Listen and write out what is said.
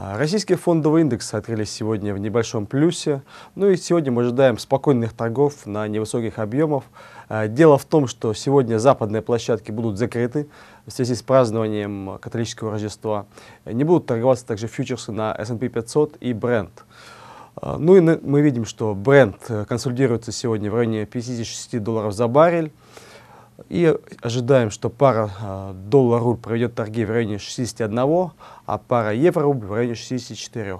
А, российские фондовые индексы открылись сегодня в небольшом плюсе. Ну и сегодня мы ожидаем спокойных торгов на невысоких объемах. А, дело в том, что сегодня западные площадки будут закрыты в связи с празднованием католического Рождества. Не будут торговаться также фьючерсы на S&P 500 и Brent. А, ну и мы видим, что бренд э, консолидируется сегодня в районе 56 долларов за баррель. И ожидаем, что пара э, доллар-рубль проведет торги в районе 61, а пара евро-рубль в районе 64.